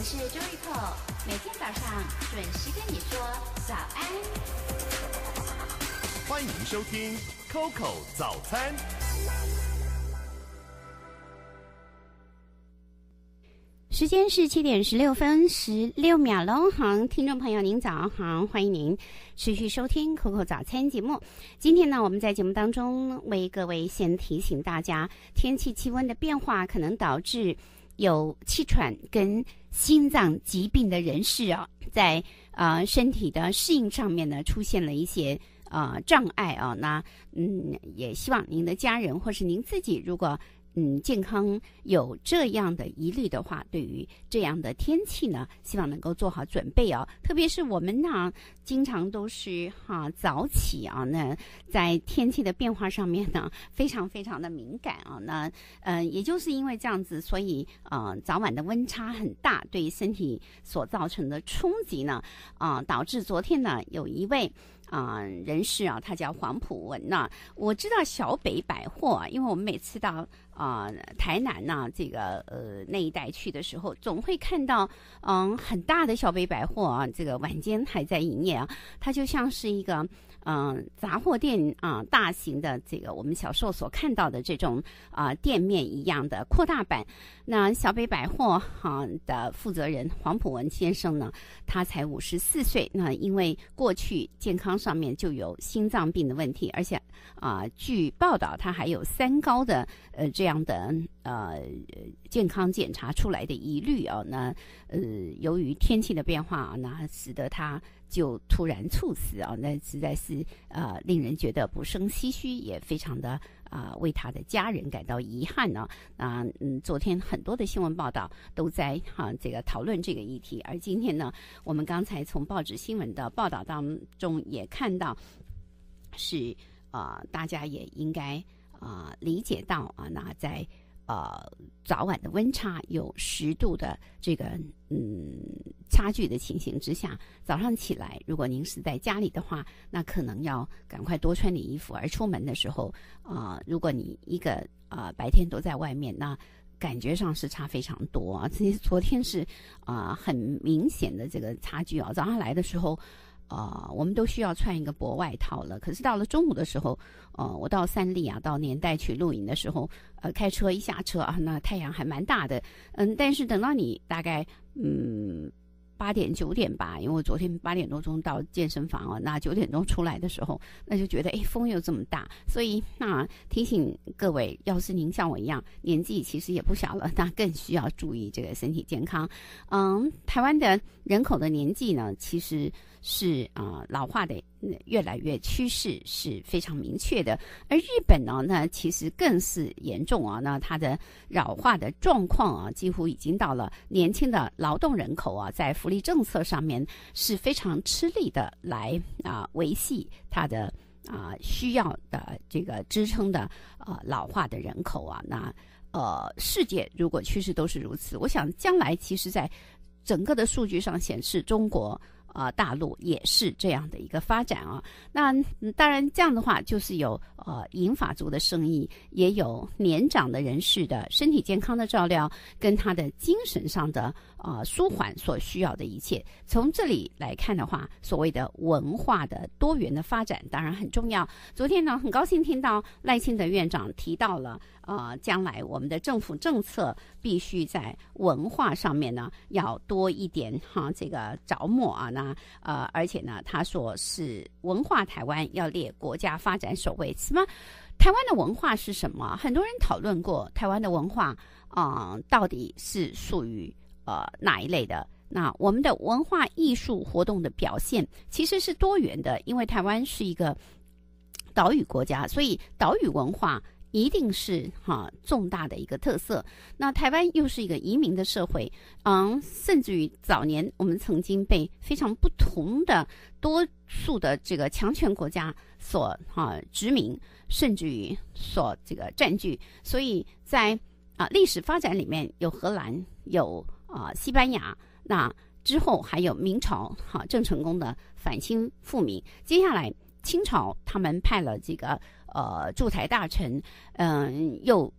我是周玉蔻，每天早上准时跟你说早安。欢迎收听 Coco 早餐。时间是七点十六分十六秒喽，好，听众朋友，您早，好，欢迎您持续收听 Coco 早餐节目。今天呢，我们在节目当中为各位先提醒大家，天气气温的变化可能导致。有气喘跟心脏疾病的人士啊，在呃身体的适应上面呢，出现了一些呃障碍啊，那嗯，也希望您的家人或是您自己，如果。嗯，健康有这样的疑虑的话，对于这样的天气呢，希望能够做好准备哦。特别是我们呢，经常都是哈早起啊，那在天气的变化上面呢，非常非常的敏感啊。那嗯，也就是因为这样子，所以呃早晚的温差很大，对于身体所造成的冲击呢，啊导致昨天呢有一位。啊，人士啊，他叫黄浦文呐，我知道小北百货，因为我们每次到啊台南呐，这个呃那一带去的时候，总会看到嗯很大的小北百货啊，这个晚间还在营业啊。它就像是一个嗯杂货店啊，大型的这个我们小时候所看到的这种啊店面一样的扩大版。那小北百货啊的负责人黄浦文先生呢，他才五十四岁。那因为过去健康。上面就有心脏病的问题，而且啊，据报道他还有三高的呃这样的呃健康检查出来的疑虑哦，那呃由于天气的变化啊，那使得他就突然猝死啊，那实在是啊令人觉得不胜唏嘘，也非常的。啊，为他的家人感到遗憾呢。啊，嗯，昨天很多的新闻报道都在哈这个讨论这个议题，而今天呢，我们刚才从报纸新闻的报道当中也看到，是啊，大家也应该啊理解到啊，那在。呃，早晚的温差有十度的这个嗯差距的情形之下，早上起来，如果您是在家里的话，那可能要赶快多穿点衣服；而出门的时候，啊，如果你一个啊白天都在外面，那感觉上是差非常多啊。其实昨天是啊很明显的这个差距啊，早上来的时候。啊，我们都需要穿一个薄外套了。可是到了中午的时候，哦，我到三立啊，到年代去露营的时候，呃，开车一下车啊，那太阳还蛮大的。嗯，但是等到你大概嗯八点九点吧，因为我昨天八点多钟到健身房啊，那九点钟出来的时候，那就觉得哎风又这么大，所以那提醒各位，要是您像我一样年纪其实也不小了，那更需要注意这个身体健康。嗯，台湾的人口的年纪呢，其实。是啊，老化的越来越趋势是非常明确的。而日本呢，那其实更是严重啊，那它的老化的状况啊，几乎已经到了年轻的劳动人口啊，在福利政策上面是非常吃力的，来啊维系它的啊需要的这个支撑的呃老化的人口啊。那呃，世界如果趋势都是如此，我想将来其实，在整个的数据上显示中国。啊，大陆也是这样的一个发展啊。那当然这样的话，就是有呃，银发族的生意，也有年长的人士的身体健康的照料，跟他的精神上的呃舒缓所需要的一切。从这里来看的话，所谓的文化的多元的发展当然很重要。昨天呢，很高兴听到赖清德院长提到了啊，将来我们的政府政策必须在文化上面呢要多一点哈，这个着墨啊。那啊，呃，而且呢，他说是文化台湾要列国家发展首位。什么？台湾的文化是什么？很多人讨论过台湾的文化，啊，到底是属于呃哪一类的？那我们的文化艺术活动的表现其实是多元的，因为台湾是一个岛屿国家，所以岛屿文化。一定是哈重大的一个特色。那台湾又是一个移民的社会，嗯，甚至于早年我们曾经被非常不同的多数的这个强权国家所哈殖民，甚至于所这个占据。所以在啊历史发展里面有荷兰，有啊西班牙，那之后还有明朝哈郑成功的反清复明，接下来。清朝他们派了这个呃驻台大臣，嗯，又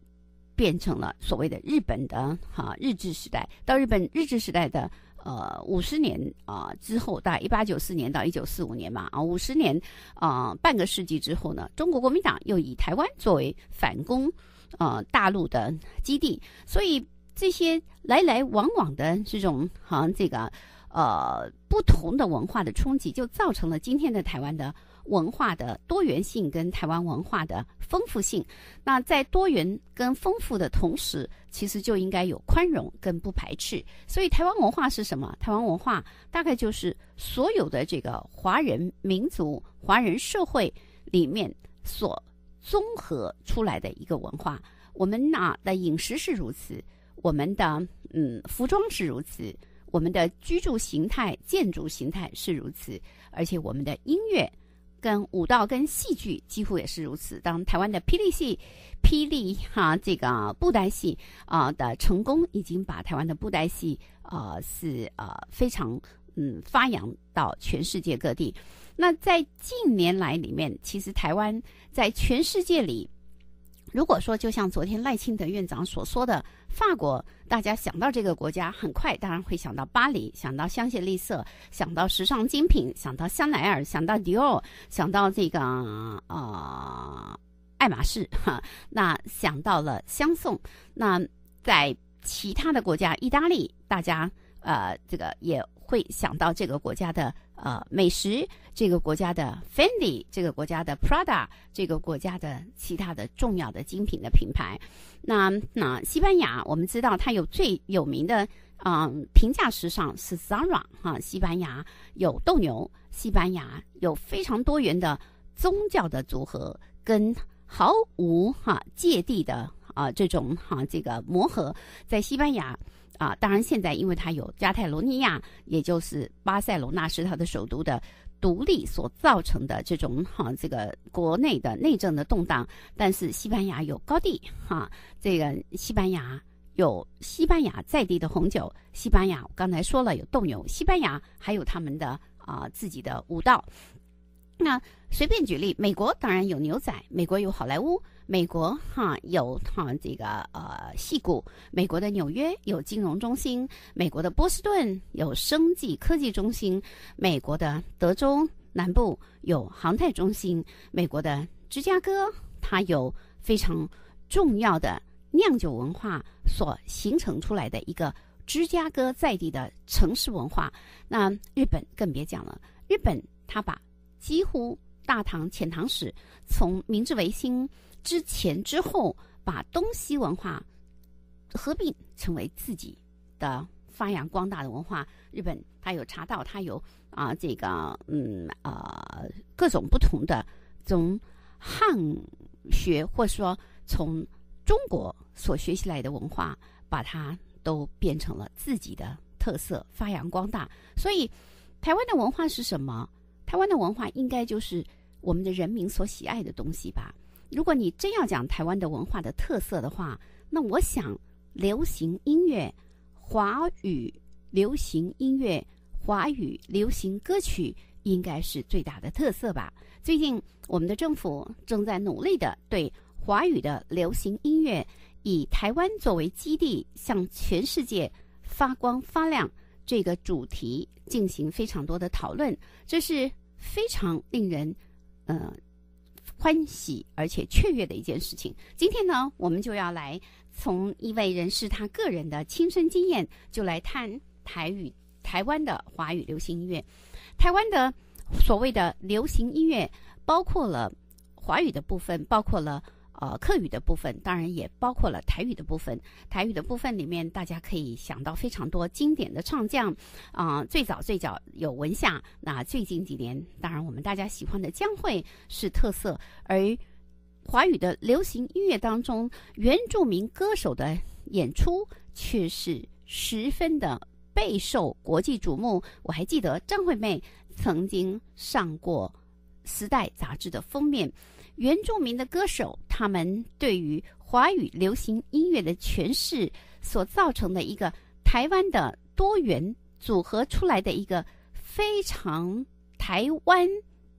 变成了所谓的日本的哈日治时代。到日本日治时代的呃五十年啊之后，大概一八九四年到一九四五年嘛，啊五十年啊半个世纪之后呢，中国国民党又以台湾作为反攻呃大陆的基地，所以这些来来往往的这种好像这个呃不同的文化的冲击，就造成了今天的台湾的。文化的多元性跟台湾文化的丰富性，那在多元跟丰富的同时，其实就应该有宽容跟不排斥。所以，台湾文化是什么？台湾文化大概就是所有的这个华人民族、华人社会里面所综合出来的一个文化。我们那的饮食是如此，我们的嗯服装是如此，我们的居住形态、建筑形态是如此，而且我们的音乐。跟舞蹈跟戏剧几乎也是如此。当台湾的霹雳戏、霹雳哈这个布袋戏啊的成功，已经把台湾的布袋戏啊是啊非常嗯发扬到全世界各地。那在近年来里面，其实台湾在全世界里。如果说，就像昨天赖清德院长所说的，法国，大家想到这个国家，很快当然会想到巴黎，想到香榭丽舍，想到时尚精品，想到香奈儿，想到迪奥，想到这个呃爱马仕，哈，那想到了香颂。那在其他的国家，意大利，大家呃这个也会想到这个国家的。呃，美食这个国家的 Fendi，这个国家的 Prada，这个国家的其他的重要的精品的品牌。那那西班牙，我们知道它有最有名的啊，平价时尚是 Zara 哈。西班牙有斗牛，西班牙有非常多元的宗教的组合，跟毫无哈芥蒂的啊这种哈这个磨合，在西班牙。啊，当然现在因为它有加泰罗尼亚，也就是巴塞罗那是它的首都的独立所造成的这种哈这个国内的内政的动荡，但是西班牙有高地哈，这个西班牙有西班牙在地的红酒，西班牙刚才说了有斗牛，西班牙还有他们的啊自己的舞蹈。那随便举例，美国当然有牛仔，美国有好莱坞。美国哈有哈这个呃戏谷，美国的纽约有金融中心，美国的波士顿有生技科技中心，美国的德州南部有航太中心，美国的芝加哥它有非常重要的酿酒文化所形成出来的一个芝加哥在地的城市文化。那日本更别讲了，日本它把几乎。大唐、遣唐使从明治维新之前之后，把东西文化合并成为自己的发扬光大的文化。日本他有查到，他有啊，这个嗯啊，各种不同的从汉学，或者说从中国所学习来的文化，把它都变成了自己的特色，发扬光大。所以，台湾的文化是什么？台湾的文化应该就是我们的人民所喜爱的东西吧。如果你真要讲台湾的文化的特色的话，那我想，流行音乐、华语流行音乐、华语流行歌曲应该是最大的特色吧。最近，我们的政府正在努力的对华语的流行音乐以台湾作为基地，向全世界发光发亮这个主题。进行非常多的讨论，这是非常令人，呃，欢喜而且雀跃的一件事情。今天呢，我们就要来从一位人士他个人的亲身经验，就来谈台语、台湾的华语流行音乐。台湾的所谓的流行音乐，包括了华语的部分，包括了。呃，客语的部分当然也包括了台语的部分。台语的部分里面，大家可以想到非常多经典的唱将，啊，最早最早有文夏。那最近几年，当然我们大家喜欢的将会是特色。而华语的流行音乐当中，原住民歌手的演出却是十分的备受国际瞩目。我还记得张惠妹曾经上过《时代》杂志的封面。原住民的歌手，他们对于华语流行音乐的诠释，所造成的一个台湾的多元组合出来的一个非常台湾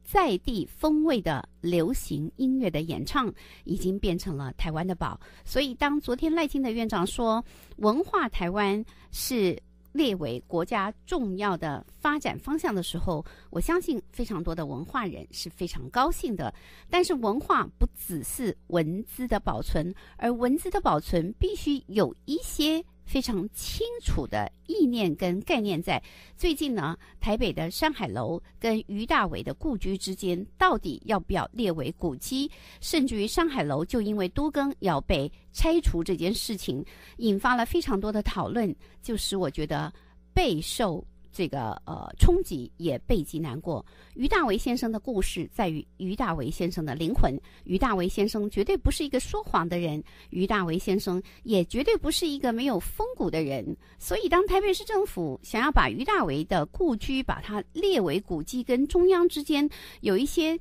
在地风味的流行音乐的演唱，已经变成了台湾的宝。所以，当昨天赖清德院长说“文化台湾”是。列为国家重要的发展方向的时候，我相信非常多的文化人是非常高兴的。但是，文化不只是文字的保存，而文字的保存必须有一些。非常清楚的意念跟概念在最近呢，台北的山海楼跟于大伟的故居之间到底要不要列为古迹，甚至于山海楼就因为多更要被拆除这件事情，引发了非常多的讨论，就使我觉得备受。这个呃，冲击也背极难过。于大为先生的故事，在于于大为先生的灵魂。于大为先生绝对不是一个说谎的人，于大为先生也绝对不是一个没有风骨的人。所以，当台北市政府想要把于大为的故居把它列为古迹，跟中央之间有一些。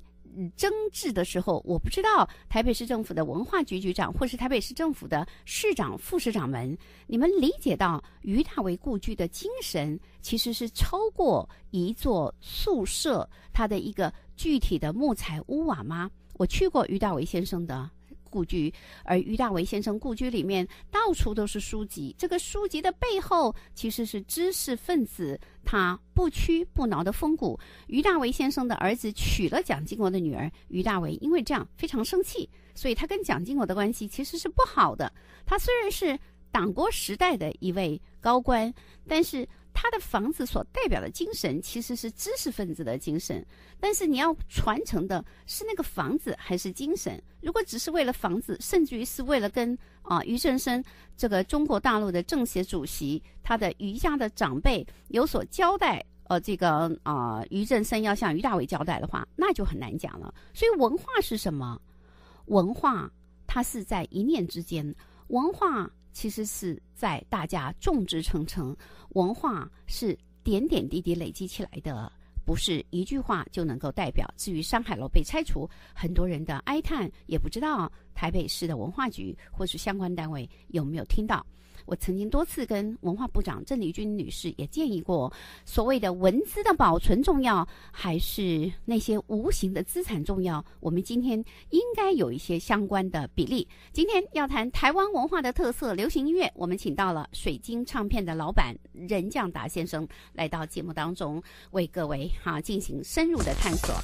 争执的时候，我不知道台北市政府的文化局局长，或是台北市政府的市长、副市长们，你们理解到于大为故居的精神，其实是超过一座宿舍，它的一个具体的木材屋瓦吗？我去过于大为先生的。故居，而于大为先生故居里面到处都是书籍。这个书籍的背后，其实是知识分子他不屈不挠的风骨。于大为先生的儿子娶了蒋经国的女儿，于大为因为这样非常生气，所以他跟蒋经国的关系其实是不好的。他虽然是党国时代的一位高官，但是。他的房子所代表的精神，其实是知识分子的精神。但是你要传承的是那个房子还是精神？如果只是为了房子，甚至于是为了跟啊于正生这个中国大陆的政协主席他的余家的长辈有所交代，呃，这个啊于正生要向于大伟交代的话，那就很难讲了。所以文化是什么？文化它是在一念之间。文化。其实是在大家众志成城，文化是点点滴滴累积起来的，不是一句话就能够代表。至于山海楼被拆除，很多人的哀叹，也不知道台北市的文化局或是相关单位有没有听到。我曾经多次跟文化部长郑丽君女士也建议过，所谓的文字的保存重要，还是那些无形的资产重要？我们今天应该有一些相关的比例。今天要谈台湾文化的特色流行音乐，我们请到了水晶唱片的老板任将达先生来到节目当中，为各位哈进行深入的探索。